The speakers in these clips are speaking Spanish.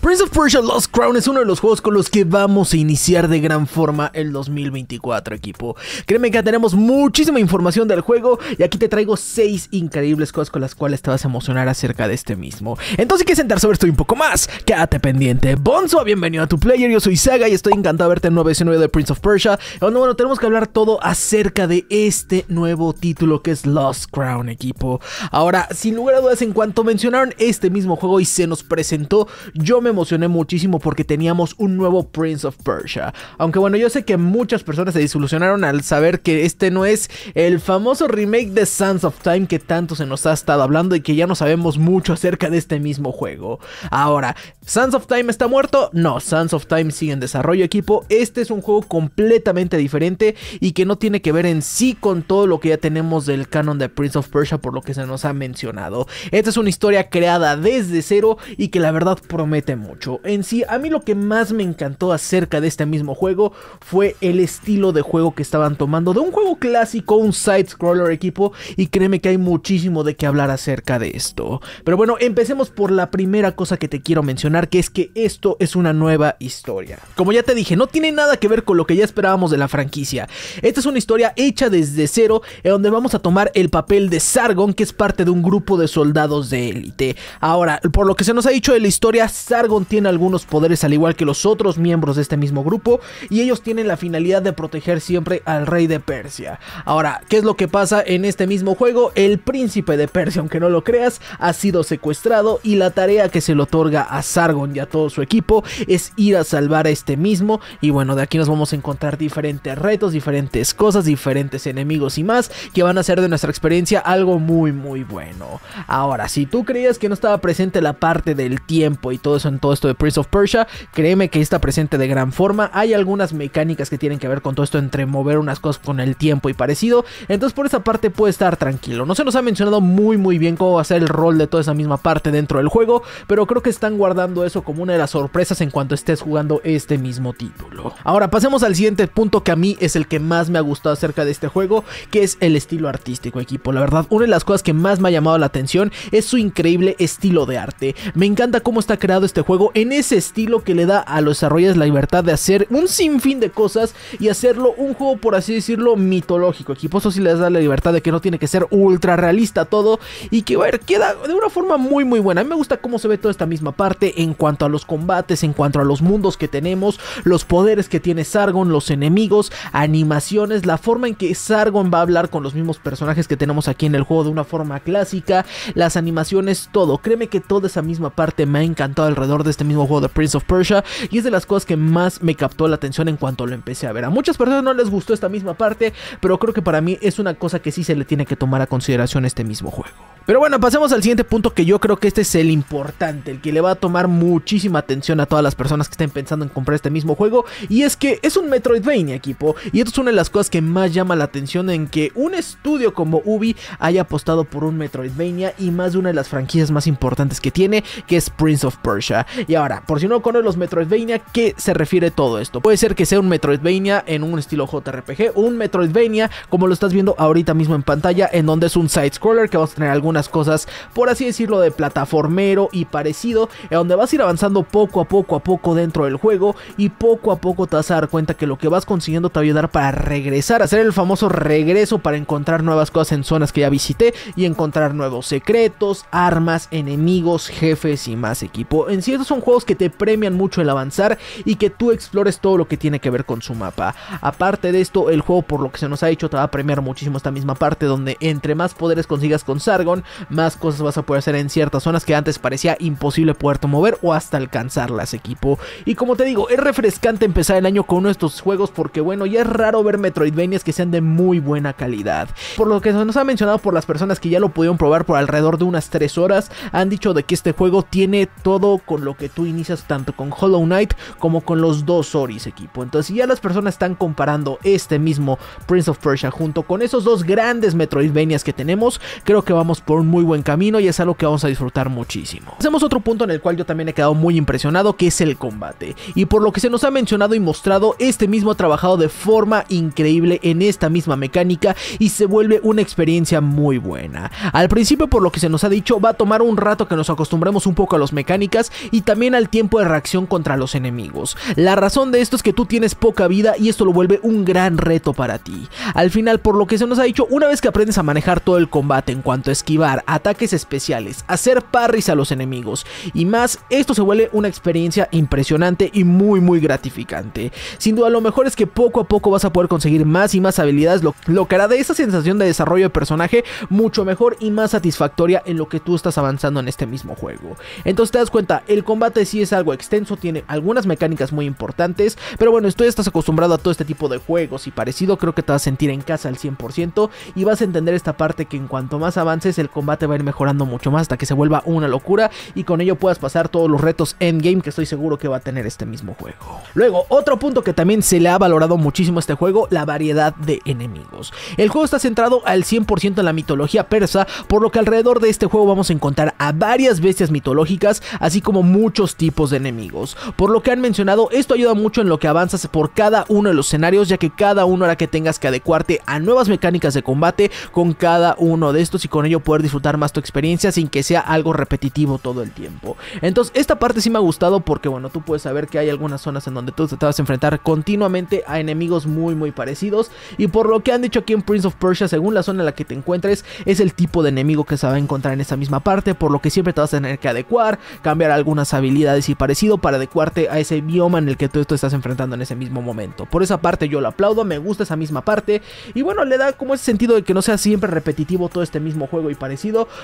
Prince of Persia Lost Crown es uno de los juegos con los que vamos a iniciar de gran forma el 2024, equipo. Créeme que tenemos muchísima información del juego y aquí te traigo 6 increíbles cosas con las cuales te vas a emocionar acerca de este mismo. Entonces, qué sentar sobre esto un poco más, quédate pendiente. Bonzo, bienvenido a tu player, yo soy Saga y estoy encantado de verte en nuevo de Prince of Persia. Bueno, bueno, tenemos que hablar todo acerca de este nuevo título que es Lost Crown, equipo. Ahora, sin lugar a dudas, en cuanto mencionaron este mismo juego y se nos presentó, yo me emocioné muchísimo porque teníamos un nuevo Prince of Persia. Aunque bueno, yo sé que muchas personas se disolucionaron al saber que este no es el famoso remake de Sons of Time que tanto se nos ha estado hablando y que ya no sabemos mucho acerca de este mismo juego. Ahora, ¿Sons of Time está muerto? No, Sons of Time sigue en desarrollo, equipo. Este es un juego completamente diferente y que no tiene que ver en sí con todo lo que ya tenemos del canon de Prince of Persia por lo que se nos ha mencionado. Esta es una historia creada desde cero y que la verdad promete mucho. En sí, a mí lo que más me encantó acerca de este mismo juego fue el estilo de juego que estaban tomando de un juego clásico, un side-scroller equipo, y créeme que hay muchísimo de qué hablar acerca de esto. Pero bueno, empecemos por la primera cosa que te quiero mencionar, que es que esto es una nueva historia. Como ya te dije, no tiene nada que ver con lo que ya esperábamos de la franquicia. Esta es una historia hecha desde cero, en donde vamos a tomar el papel de Sargon, que es parte de un grupo de soldados de élite. Ahora, por lo que se nos ha dicho de la historia, Sargon tiene algunos poderes al igual que los otros miembros de este mismo grupo y ellos tienen la finalidad de proteger siempre al rey de Persia. Ahora, ¿qué es lo que pasa en este mismo juego? El príncipe de Persia, aunque no lo creas, ha sido secuestrado y la tarea que se le otorga a Sargon y a todo su equipo es ir a salvar a este mismo y bueno, de aquí nos vamos a encontrar diferentes retos, diferentes cosas, diferentes enemigos y más que van a hacer de nuestra experiencia algo muy muy bueno. Ahora, si tú creías que no estaba presente la parte del tiempo y todo eso en todo esto de Prince of Persia. Créeme que está presente de gran forma. Hay algunas mecánicas que tienen que ver con todo esto entre mover unas cosas con el tiempo y parecido. Entonces por esa parte puede estar tranquilo. No se nos ha mencionado muy muy bien cómo va a ser el rol de toda esa misma parte dentro del juego, pero creo que están guardando eso como una de las sorpresas en cuanto estés jugando este mismo título. Ahora pasemos al siguiente punto que a mí es el que más me ha gustado acerca de este juego, que es el estilo artístico equipo. La verdad, una de las cosas que más me ha llamado la atención es su increíble estilo de arte. Me encanta cómo está creado este juego juego en ese estilo que le da a los desarrolladores la libertad de hacer un sinfín de cosas y hacerlo un juego, por así decirlo, mitológico. Equiposo sí les da la libertad de que no tiene que ser ultra realista todo y que, a ver, queda de una forma muy, muy buena. A mí me gusta cómo se ve toda esta misma parte en cuanto a los combates, en cuanto a los mundos que tenemos, los poderes que tiene Sargon, los enemigos, animaciones, la forma en que Sargon va a hablar con los mismos personajes que tenemos aquí en el juego de una forma clásica, las animaciones, todo. Créeme que toda esa misma parte me ha encantado alrededor de este mismo juego de Prince of Persia y es de las cosas que más me captó la atención en cuanto lo empecé a ver. A muchas personas no les gustó esta misma parte, pero creo que para mí es una cosa que sí se le tiene que tomar a consideración este mismo juego. Pero bueno, pasemos al siguiente punto que yo creo que este es el importante, el que le va a tomar muchísima atención a todas las personas que estén pensando en comprar este mismo juego. Y es que es un Metroidvania, equipo. Y esto es una de las cosas que más llama la atención en que un estudio como Ubi haya apostado por un Metroidvania y más de una de las franquicias más importantes que tiene, que es Prince of Persia. Y ahora, por si no conoces los Metroidvania, ¿qué se refiere todo esto? Puede ser que sea un Metroidvania en un estilo JRPG un Metroidvania como lo estás viendo ahorita mismo en pantalla, en donde es un side-scroller que vas a tener algún unas cosas, por así decirlo, de plataformero y parecido, en donde vas a ir avanzando poco a poco a poco dentro del juego y poco a poco te vas a dar cuenta que lo que vas consiguiendo te va a ayudar para regresar, hacer el famoso regreso para encontrar nuevas cosas en zonas que ya visité y encontrar nuevos secretos, armas, enemigos, jefes y más equipo. En cierto son juegos que te premian mucho el avanzar y que tú explores todo lo que tiene que ver con su mapa. Aparte de esto, el juego por lo que se nos ha hecho te va a premiar muchísimo esta misma parte donde entre más poderes consigas con Sargon, más cosas vas a poder hacer en ciertas zonas que antes parecía imposible poderte mover o hasta alcanzarlas, equipo. Y como te digo, es refrescante empezar el año con uno de estos juegos porque bueno, ya es raro ver Metroidvanias que sean de muy buena calidad. Por lo que se nos ha mencionado por las personas que ya lo pudieron probar por alrededor de unas 3 horas, han dicho de que este juego tiene todo con lo que tú inicias tanto con Hollow Knight como con los dos Oris, equipo. Entonces, si ya las personas están comparando este mismo Prince of Persia junto con esos dos grandes Metroidvanias que tenemos, creo que vamos por un muy buen camino y es algo que vamos a disfrutar muchísimo. Hacemos otro punto en el cual yo también he quedado muy impresionado que es el combate y por lo que se nos ha mencionado y mostrado este mismo ha trabajado de forma increíble en esta misma mecánica y se vuelve una experiencia muy buena. Al principio por lo que se nos ha dicho va a tomar un rato que nos acostumbremos un poco a las mecánicas y también al tiempo de reacción contra los enemigos. La razón de esto es que tú tienes poca vida y esto lo vuelve un gran reto para ti. Al final por lo que se nos ha dicho una vez que aprendes a manejar todo el combate en cuanto a esquiva ataques especiales, hacer parries a los enemigos y más, esto se vuelve una experiencia impresionante y muy muy gratificante. Sin duda lo mejor es que poco a poco vas a poder conseguir más y más habilidades, lo, que hará de esa sensación de desarrollo de personaje mucho mejor y más satisfactoria en lo que tú estás avanzando en este mismo juego. Entonces te das cuenta, el combate sí es algo extenso, tiene algunas mecánicas muy importantes, pero bueno, si estás acostumbrado a todo este tipo de juegos y parecido, creo que te vas a sentir en casa al 100% y vas a entender esta parte que en cuanto más avances el combate va a ir mejorando mucho más hasta que se vuelva una locura y con ello puedas pasar todos los retos endgame que estoy seguro que va a tener este mismo juego. Luego, otro punto que también se le ha valorado muchísimo a este juego, la variedad de enemigos. El juego está centrado al 100% en la mitología persa, por lo que alrededor de este juego vamos a encontrar a varias bestias mitológicas, así como muchos tipos de enemigos. Por lo que han mencionado, esto ayuda mucho en lo que avanzas por cada uno de los escenarios, ya que cada uno hará que tengas que adecuarte a nuevas mecánicas de combate con cada uno de estos y con ello poder disfrutar más tu experiencia sin que sea algo repetitivo todo el tiempo. Entonces, esta parte sí me ha gustado porque, bueno, tú puedes saber que hay algunas zonas en donde tú te vas a enfrentar continuamente a enemigos muy, muy parecidos. Y por lo que han dicho aquí en Prince of Persia, según la zona en la que te encuentres, es el tipo de enemigo que se va a encontrar en esa misma parte, por lo que siempre te vas a tener que adecuar, cambiar algunas habilidades y parecido para adecuarte a ese bioma en el que tú esto estás enfrentando en ese mismo momento. Por esa parte yo lo aplaudo, me gusta esa misma parte y bueno, le da como ese sentido de que no sea siempre repetitivo todo este mismo juego y para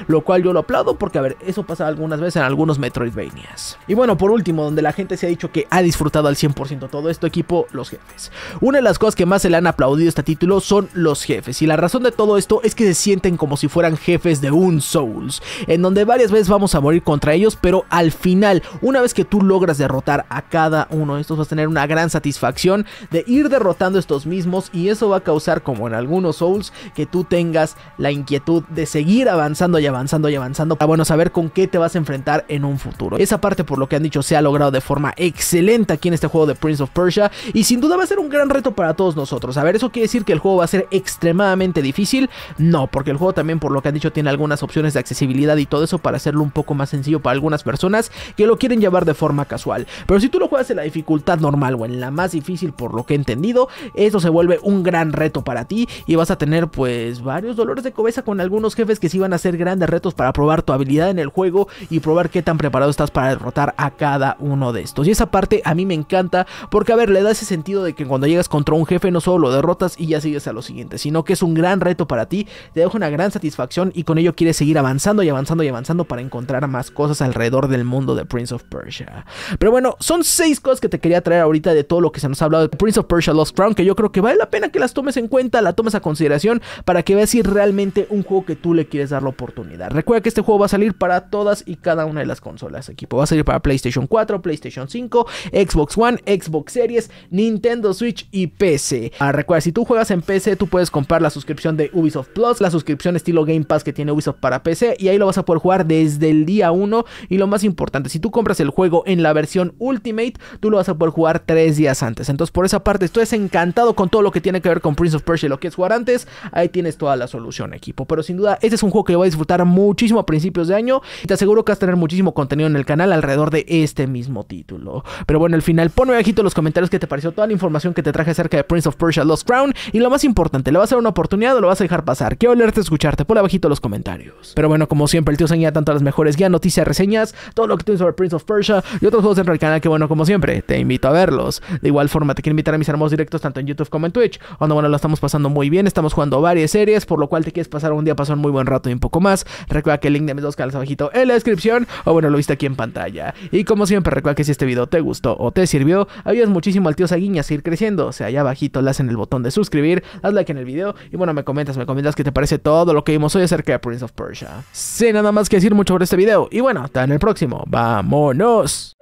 lo cual yo lo aplaudo porque, a ver, eso pasa algunas veces en algunos Metroidvanias. Y bueno, por último, donde la gente se ha dicho que ha disfrutado al 100% todo esto, equipo, los jefes. Una de las cosas que más se le han aplaudido a este título son los jefes, y la razón de todo esto es que se sienten como si fueran jefes de un Souls, en donde varias veces vamos a morir contra ellos, pero al final, una vez que tú logras derrotar a cada uno de estos, vas a tener una gran satisfacción de ir derrotando estos mismos, y eso va a causar, como en algunos Souls, que tú tengas la inquietud de seguir avanzando avanzando y avanzando y avanzando para bueno saber con qué te vas a enfrentar en un futuro. Esa parte por lo que han dicho se ha logrado de forma excelente aquí en este juego de Prince of Persia y sin duda va a ser un gran reto para todos nosotros. A ver, ¿eso quiere decir que el juego va a ser extremadamente difícil? No, porque el juego también por lo que han dicho tiene algunas opciones de accesibilidad y todo eso para hacerlo un poco más sencillo para algunas personas que lo quieren llevar de forma casual. Pero si tú lo juegas en la dificultad normal o en la más difícil por lo que he entendido, eso se vuelve un gran reto para ti y vas a tener pues varios dolores de cabeza con algunos jefes que sí iban a ser grandes retos para probar tu habilidad en el juego y probar qué tan preparado estás para derrotar a cada uno de estos. Y esa parte a mí me encanta porque, a ver, le da ese sentido de que cuando llegas contra un jefe no solo lo derrotas y ya sigues a lo siguiente, sino que es un gran reto para ti, te deja una gran satisfacción y con ello quieres seguir avanzando y avanzando y avanzando para encontrar más cosas alrededor del mundo de Prince of Persia. Pero bueno, son seis cosas que te quería traer ahorita de todo lo que se nos ha hablado de Prince of Persia Lost Crown, que yo creo que vale la pena que las tomes en cuenta, la tomes a consideración para que veas si realmente un juego que tú le quieres dar la oportunidad. Recuerda que este juego va a salir para todas y cada una de las consolas. Equipo va a salir para PlayStation 4, PlayStation 5, Xbox One, Xbox Series, Nintendo Switch y PC. Ah, recuerda, si tú juegas en PC, tú puedes comprar la suscripción de Ubisoft Plus, la suscripción estilo Game Pass que tiene Ubisoft para PC y ahí lo vas a poder jugar desde el día 1 y lo más importante, si tú compras el juego en la versión Ultimate, tú lo vas a poder jugar tres días antes. Entonces, por esa parte, estoy encantado con todo lo que tiene que ver con Prince of Persia y lo que es jugar antes. Ahí tienes toda la solución, equipo. Pero sin duda, este es un que voy a disfrutar muchísimo a principios de año. Y te aseguro que vas a tener muchísimo contenido en el canal alrededor de este mismo título. Pero bueno, al final, ponme abajito en los comentarios que te pareció toda la información que te traje acerca de Prince of Persia Lost Crown. Y lo más importante, ¿le vas a dar una oportunidad o lo vas a dejar pasar? Quiero leerte, escucharte. Ponle abajito los comentarios. Pero bueno, como siempre, el tío Seña tanto las mejores guías, noticias, reseñas, todo lo que tienes sobre Prince of Persia y otros juegos dentro del canal que bueno, como siempre, te invito a verlos. De igual forma, te quiero invitar a mis hermosos directos tanto en YouTube como en Twitch, Cuando bueno, lo estamos pasando muy bien, estamos jugando varias series, por lo cual te quieres pasar un día, pasar un muy buen rato y un poco más. Recuerda que el link de mis dos canales abajito en la descripción, o bueno, lo viste aquí en pantalla. Y como siempre, recuerda que si este video te gustó o te sirvió, ayudas muchísimo al tío Saguinha a seguir creciendo. O sea, allá abajito le en el botón de suscribir, haz like en el video y bueno, me comentas, me comentas que te parece todo lo que vimos hoy acerca de Prince of Persia. Sin nada más que decir mucho sobre este video y bueno, hasta en el próximo. ¡Vámonos!